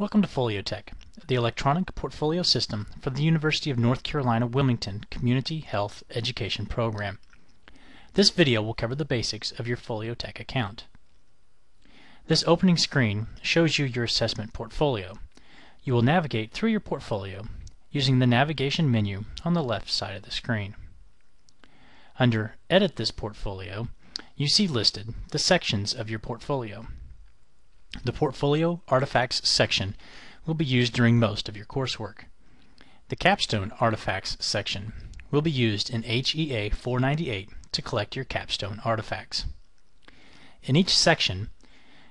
Welcome to FolioTech, the electronic portfolio system for the University of North Carolina Wilmington Community Health Education Program. This video will cover the basics of your FolioTech account. This opening screen shows you your assessment portfolio. You will navigate through your portfolio using the navigation menu on the left side of the screen. Under Edit This Portfolio, you see listed the sections of your portfolio. The Portfolio Artifacts section will be used during most of your coursework. The Capstone Artifacts section will be used in HEA 498 to collect your capstone artifacts. In each section,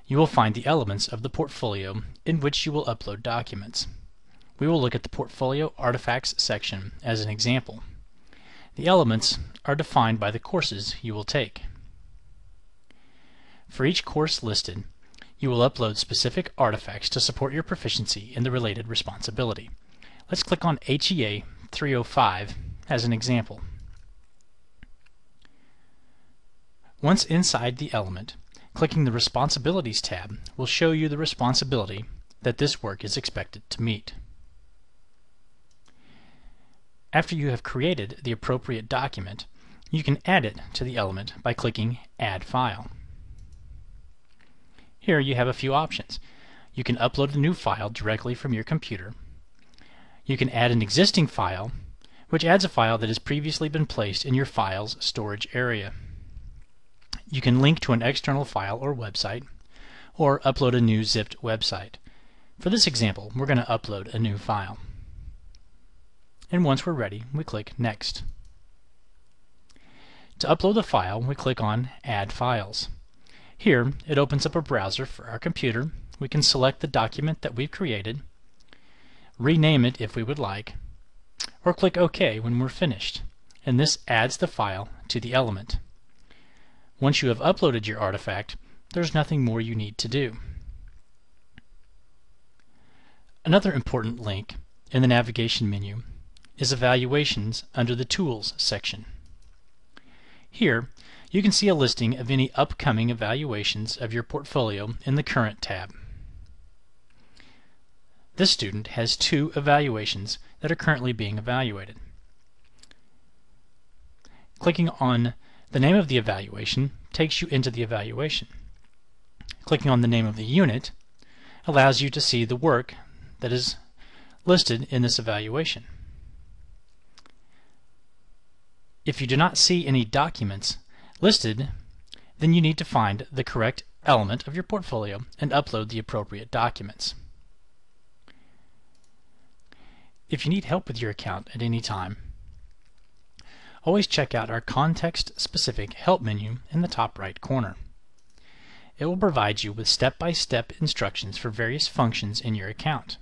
you will find the elements of the portfolio in which you will upload documents. We will look at the Portfolio Artifacts section as an example. The elements are defined by the courses you will take. For each course listed, you will upload specific artifacts to support your proficiency in the related responsibility. Let's click on HEA 305 as an example. Once inside the element, clicking the Responsibilities tab will show you the responsibility that this work is expected to meet. After you have created the appropriate document, you can add it to the element by clicking Add File. Here you have a few options. You can upload a new file directly from your computer. You can add an existing file, which adds a file that has previously been placed in your file's storage area. You can link to an external file or website, or upload a new zipped website. For this example, we're going to upload a new file. And once we're ready, we click Next. To upload the file, we click on Add Files. Here, it opens up a browser for our computer. We can select the document that we've created, rename it if we would like, or click OK when we're finished. And this adds the file to the element. Once you have uploaded your artifact, there's nothing more you need to do. Another important link in the navigation menu is Evaluations under the Tools section. Here, you can see a listing of any upcoming evaluations of your portfolio in the Current tab. This student has two evaluations that are currently being evaluated. Clicking on the name of the evaluation takes you into the evaluation. Clicking on the name of the unit allows you to see the work that is listed in this evaluation. If you do not see any documents listed, then you need to find the correct element of your portfolio and upload the appropriate documents. If you need help with your account at any time, always check out our context-specific help menu in the top right corner. It will provide you with step-by-step -step instructions for various functions in your account.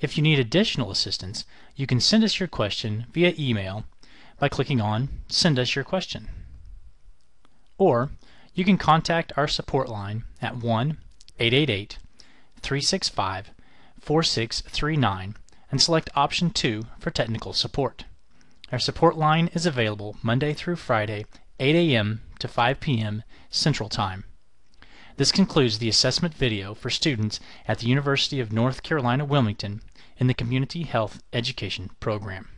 If you need additional assistance, you can send us your question via email by clicking on Send Us Your Question or you can contact our support line at 1 888 365 4639 and select option 2 for technical support. Our support line is available Monday through Friday, 8 a.m. to 5 p.m. Central Time. This concludes the assessment video for students at the University of North Carolina Wilmington in the Community Health Education Program.